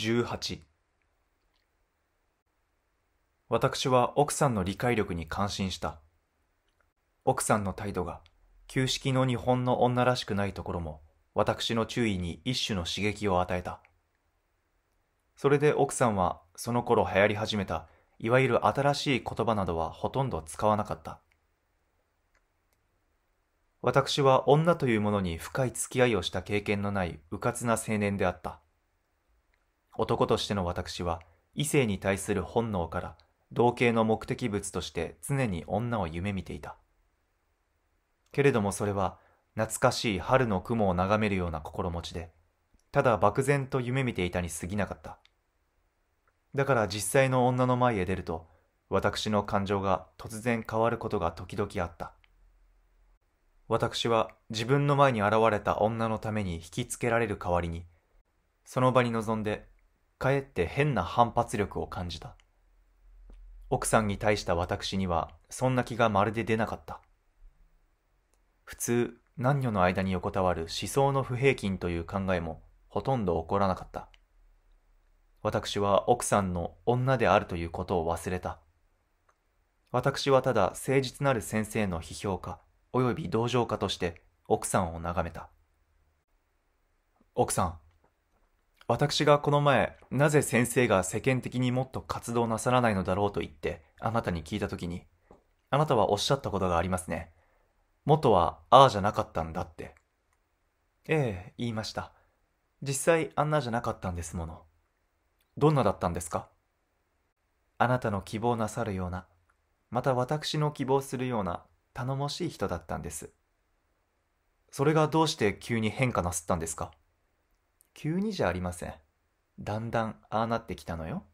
18私は奥さんの理解力に感心した。奥さんの態度が旧式の日本の女らしくないところも私の注意に一種の刺激を与えた。それで奥さんはその頃流行り始めたいわゆる新しい言葉などはほとんど使わなかった。私は女というものに深い付き合いをした経験のないうかつな青年であった。男としての私は異性に対する本能から同型の目的物として常に女を夢見ていたけれどもそれは懐かしい春の雲を眺めるような心持ちでただ漠然と夢見ていたに過ぎなかっただから実際の女の前へ出ると私の感情が突然変わることが時々あった私は自分の前に現れた女のために引きつけられる代わりにその場に臨んでかえって変な反発力を感じた。奥さんに対した私には、そんな気がまるで出なかった。普通、男女の間に横たわる思想の不平均という考えも、ほとんど起こらなかった。私は奥さんの女であるということを忘れた。私はただ誠実なる先生の批評家及び同情家として奥さんを眺めた。奥さん、私がこの前、なぜ先生が世間的にもっと活動なさらないのだろうと言って、あなたに聞いたときに、あなたはおっしゃったことがありますね。元はああじゃなかったんだって。ええ、言いました。実際あんなじゃなかったんですもの。どんなだったんですかあなたの希望なさるような、また私の希望するような頼もしい人だったんです。それがどうして急に変化なすったんですか急にじゃありません。だんだんああなってきたのよ。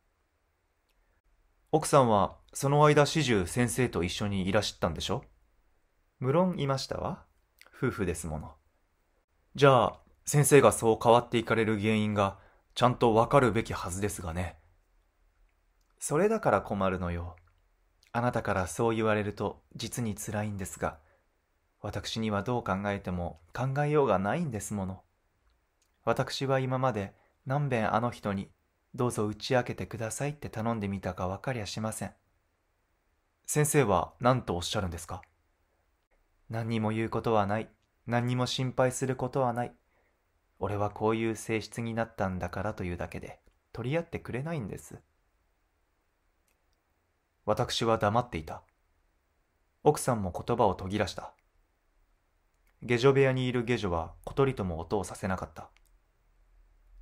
奥さんはその間始終先生と一緒にいらしたんでしょ無論いましたわ。夫婦ですもの。じゃあ、先生がそう変わっていかれる原因がちゃんとわかるべきはずですがね。それだから困るのよ。あなたからそう言われると実に辛いんですが、私にはどう考えても考えようがないんですもの。私は今まで何べんあの人にどうぞ打ち明けてくださいって頼んでみたか分かりゃしません。先生は何とおっしゃるんですか何にも言うことはない。何にも心配することはない。俺はこういう性質になったんだからというだけで取り合ってくれないんです。私は黙っていた。奥さんも言葉を途切らした。下女部屋にいる下女は小鳥とも音をさせなかった。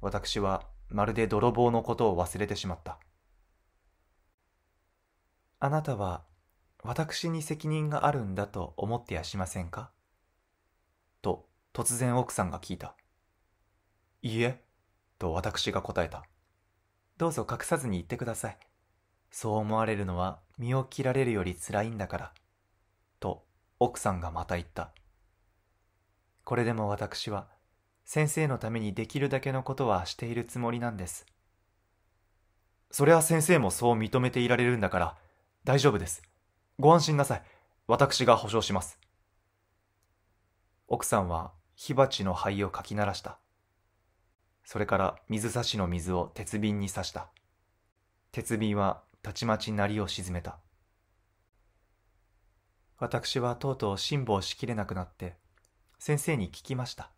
私はまるで泥棒のことを忘れてしまった。あなたは私に責任があるんだと思ってやしませんかと突然奥さんが聞いた。いいえ、と私が答えた。どうぞ隠さずに言ってください。そう思われるのは身を切られるより辛いんだから。と奥さんがまた言った。これでも私は先生のためにできるだけのことはしているつもりなんです。それは先生もそう認めていられるんだから、大丈夫です。ご安心なさい。私が保証します。奥さんは火鉢の灰をかき鳴らした。それから水差しの水を鉄瓶に刺した。鉄瓶はたちまち鳴りを沈めた。私はとうとう辛抱しきれなくなって、先生に聞きました。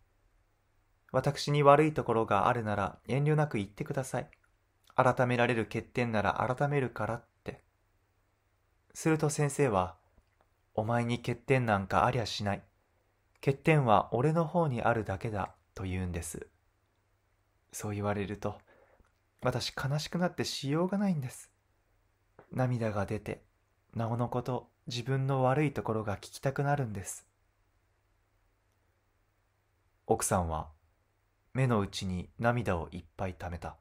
私に悪いところがあるなら遠慮なく言ってください。改められる欠点なら改めるからって。すると先生は、お前に欠点なんかありゃしない。欠点は俺の方にあるだけだと言うんです。そう言われると、私悲しくなってしようがないんです。涙が出て、なおのこと自分の悪いところが聞きたくなるんです。奥さんは目の内に涙をいっぱい溜めた